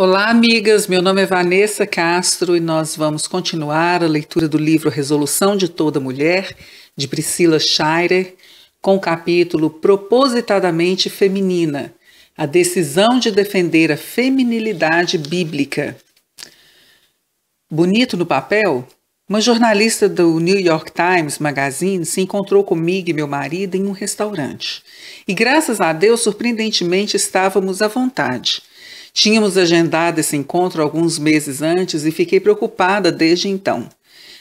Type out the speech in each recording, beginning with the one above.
Olá, amigas. Meu nome é Vanessa Castro e nós vamos continuar a leitura do livro Resolução de Toda Mulher, de Priscila Scheirer, com o capítulo Propositadamente Feminina A Decisão de Defender a Feminilidade Bíblica. Bonito no papel? Uma jornalista do New York Times Magazine se encontrou comigo e meu marido em um restaurante. E graças a Deus, surpreendentemente, estávamos à vontade. Tínhamos agendado esse encontro alguns meses antes e fiquei preocupada desde então.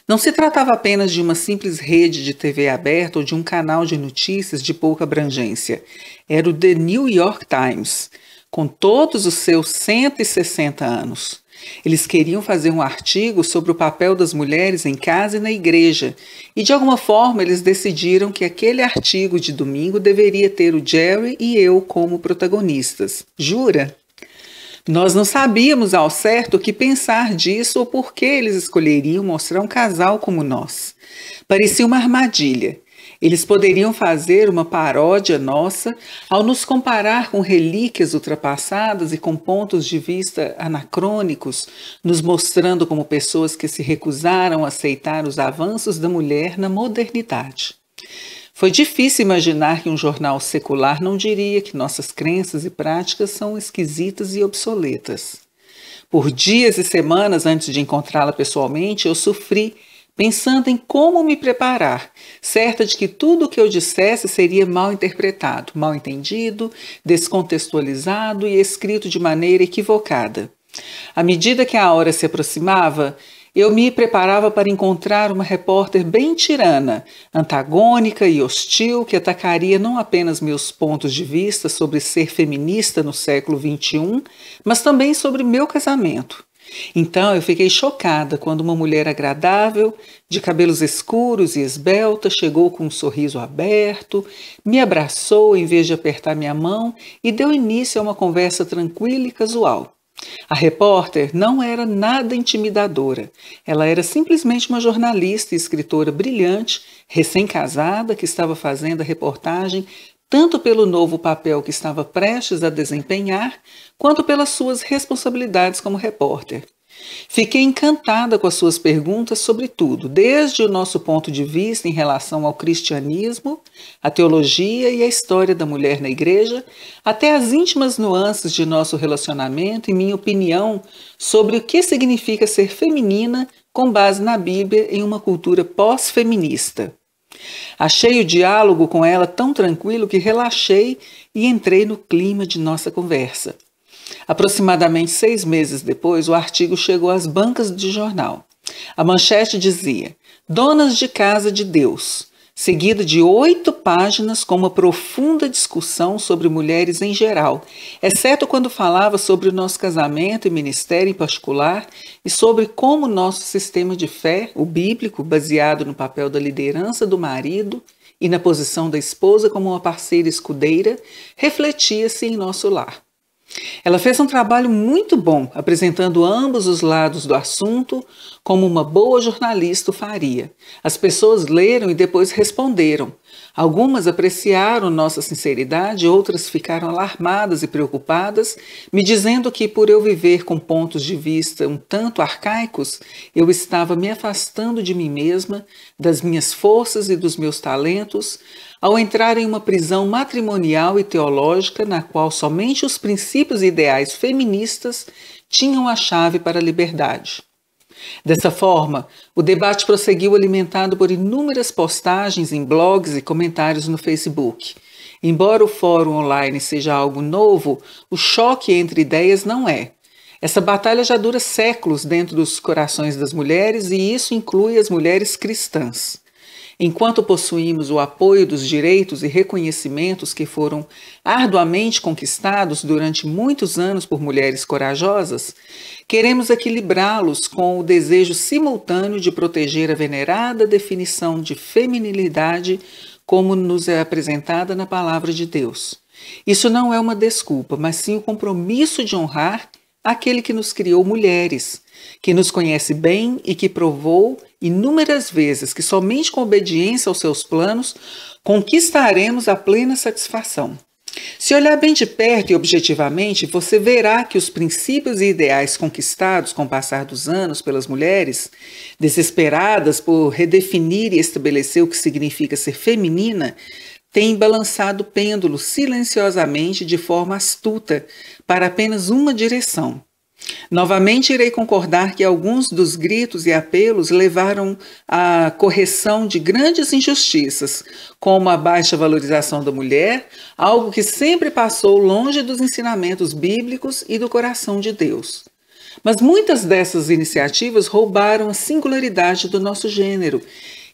Não se tratava apenas de uma simples rede de TV aberta ou de um canal de notícias de pouca abrangência. Era o The New York Times, com todos os seus 160 anos. Eles queriam fazer um artigo sobre o papel das mulheres em casa e na igreja, e de alguma forma eles decidiram que aquele artigo de domingo deveria ter o Jerry e eu como protagonistas. Jura? Nós não sabíamos ao certo o que pensar disso ou por que eles escolheriam mostrar um casal como nós. Parecia uma armadilha. Eles poderiam fazer uma paródia nossa ao nos comparar com relíquias ultrapassadas e com pontos de vista anacrônicos, nos mostrando como pessoas que se recusaram a aceitar os avanços da mulher na modernidade. Foi difícil imaginar que um jornal secular não diria que nossas crenças e práticas são esquisitas e obsoletas. Por dias e semanas antes de encontrá-la pessoalmente, eu sofri pensando em como me preparar, certa de que tudo o que eu dissesse seria mal interpretado, mal entendido, descontextualizado e escrito de maneira equivocada. À medida que a hora se aproximava, eu me preparava para encontrar uma repórter bem tirana, antagônica e hostil, que atacaria não apenas meus pontos de vista sobre ser feminista no século XXI, mas também sobre meu casamento. Então eu fiquei chocada quando uma mulher agradável, de cabelos escuros e esbelta, chegou com um sorriso aberto, me abraçou em vez de apertar minha mão e deu início a uma conversa tranquila e casual. A repórter não era nada intimidadora. Ela era simplesmente uma jornalista e escritora brilhante, recém-casada, que estava fazendo a reportagem tanto pelo novo papel que estava prestes a desempenhar, quanto pelas suas responsabilidades como repórter. Fiquei encantada com as suas perguntas sobre tudo, desde o nosso ponto de vista em relação ao cristianismo, a teologia e a história da mulher na igreja, até as íntimas nuances de nosso relacionamento e minha opinião sobre o que significa ser feminina com base na Bíblia em uma cultura pós-feminista. Achei o diálogo com ela tão tranquilo que relaxei e entrei no clima de nossa conversa. Aproximadamente seis meses depois, o artigo chegou às bancas de jornal. A manchete dizia: Donas de Casa de Deus, seguida de oito páginas com uma profunda discussão sobre mulheres em geral, exceto quando falava sobre o nosso casamento e ministério em particular e sobre como nosso sistema de fé, o bíblico, baseado no papel da liderança do marido e na posição da esposa como uma parceira escudeira, refletia-se em nosso lar. Ela fez um trabalho muito bom apresentando ambos os lados do assunto, como uma boa jornalista faria. As pessoas leram e depois responderam, Algumas apreciaram nossa sinceridade, outras ficaram alarmadas e preocupadas, me dizendo que, por eu viver com pontos de vista um tanto arcaicos, eu estava me afastando de mim mesma, das minhas forças e dos meus talentos, ao entrar em uma prisão matrimonial e teológica na qual somente os princípios e ideais feministas tinham a chave para a liberdade. Dessa forma, o debate prosseguiu alimentado por inúmeras postagens em blogs e comentários no Facebook. Embora o fórum online seja algo novo, o choque entre ideias não é. Essa batalha já dura séculos dentro dos corações das mulheres e isso inclui as mulheres cristãs. Enquanto possuímos o apoio dos direitos e reconhecimentos que foram arduamente conquistados durante muitos anos por mulheres corajosas, queremos equilibrá-los com o desejo simultâneo de proteger a venerada definição de feminilidade como nos é apresentada na palavra de Deus. Isso não é uma desculpa, mas sim o compromisso de honrar aquele que nos criou mulheres, que nos conhece bem e que provou inúmeras vezes que somente com obediência aos seus planos conquistaremos a plena satisfação. Se olhar bem de perto e objetivamente, você verá que os princípios e ideais conquistados com o passar dos anos pelas mulheres, desesperadas por redefinir e estabelecer o que significa ser feminina, tem balançado o pêndulo silenciosamente de forma astuta para apenas uma direção. Novamente irei concordar que alguns dos gritos e apelos levaram à correção de grandes injustiças, como a baixa valorização da mulher, algo que sempre passou longe dos ensinamentos bíblicos e do coração de Deus. Mas muitas dessas iniciativas roubaram a singularidade do nosso gênero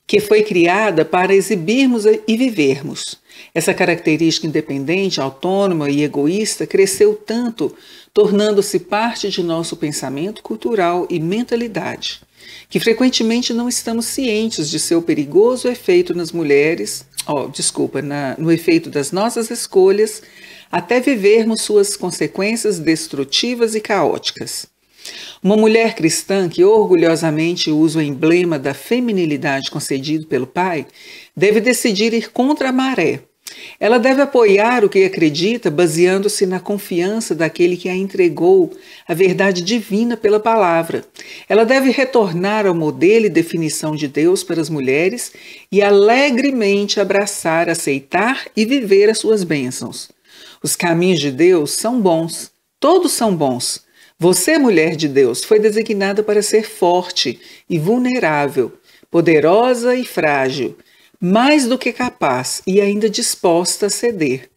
que foi criada para exibirmos e vivermos. Essa característica independente, autônoma e egoísta cresceu tanto, tornando-se parte de nosso pensamento cultural e mentalidade, que frequentemente não estamos cientes de seu perigoso efeito nas mulheres, oh, desculpa, na, no efeito das nossas escolhas, até vivermos suas consequências destrutivas e caóticas. Uma mulher cristã que orgulhosamente usa o emblema da feminilidade concedido pelo Pai deve decidir ir contra a maré. Ela deve apoiar o que acredita, baseando-se na confiança daquele que a entregou, a verdade divina pela palavra. Ela deve retornar ao modelo e definição de Deus para as mulheres e alegremente abraçar, aceitar e viver as suas bênçãos. Os caminhos de Deus são bons, todos são bons, você, mulher de Deus, foi designada para ser forte e vulnerável, poderosa e frágil, mais do que capaz e ainda disposta a ceder.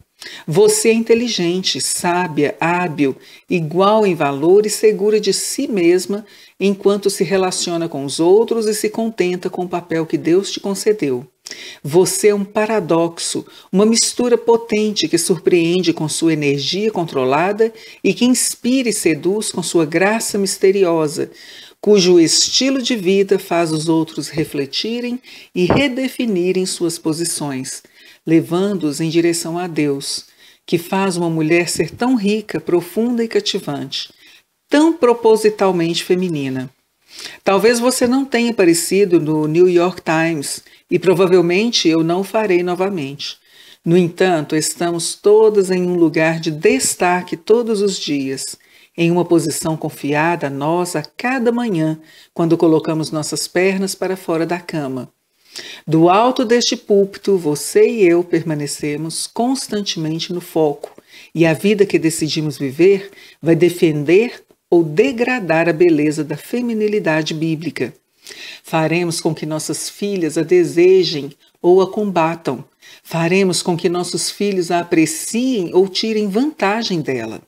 Você é inteligente, sábia, hábil, igual em valor e segura de si mesma enquanto se relaciona com os outros e se contenta com o papel que Deus te concedeu. Você é um paradoxo, uma mistura potente que surpreende com sua energia controlada e que inspira e seduz com sua graça misteriosa, cujo estilo de vida faz os outros refletirem e redefinirem suas posições, levando-os em direção a Deus, que faz uma mulher ser tão rica, profunda e cativante, tão propositalmente feminina. Talvez você não tenha aparecido no New York Times e provavelmente eu não farei novamente. No entanto, estamos todas em um lugar de destaque todos os dias, em uma posição confiada a nós a cada manhã, quando colocamos nossas pernas para fora da cama. Do alto deste púlpito, você e eu permanecemos constantemente no foco, e a vida que decidimos viver vai defender ou degradar a beleza da feminilidade bíblica. Faremos com que nossas filhas a desejem ou a combatam. Faremos com que nossos filhos a apreciem ou tirem vantagem dela.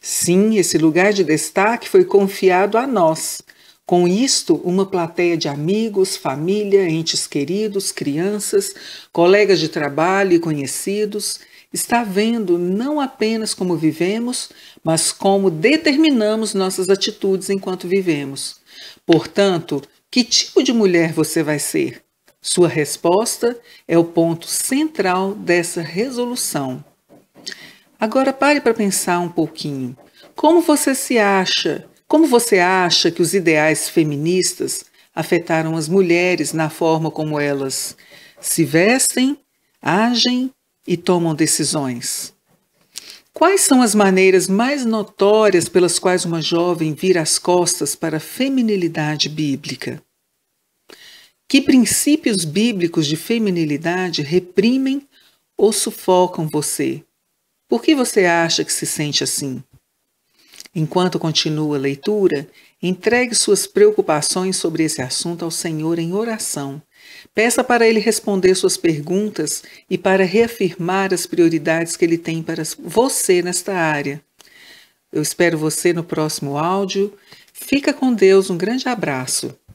Sim, esse lugar de destaque foi confiado a nós, com isto, uma plateia de amigos, família, entes queridos, crianças, colegas de trabalho e conhecidos está vendo não apenas como vivemos, mas como determinamos nossas atitudes enquanto vivemos. Portanto, que tipo de mulher você vai ser? Sua resposta é o ponto central dessa resolução. Agora pare para pensar um pouquinho. Como você se acha como você acha que os ideais feministas afetaram as mulheres na forma como elas se vestem, agem e tomam decisões? Quais são as maneiras mais notórias pelas quais uma jovem vira as costas para a feminilidade bíblica? Que princípios bíblicos de feminilidade reprimem ou sufocam você? Por que você acha que se sente assim? Enquanto continua a leitura, entregue suas preocupações sobre esse assunto ao Senhor em oração. Peça para Ele responder suas perguntas e para reafirmar as prioridades que Ele tem para você nesta área. Eu espero você no próximo áudio. Fica com Deus, um grande abraço.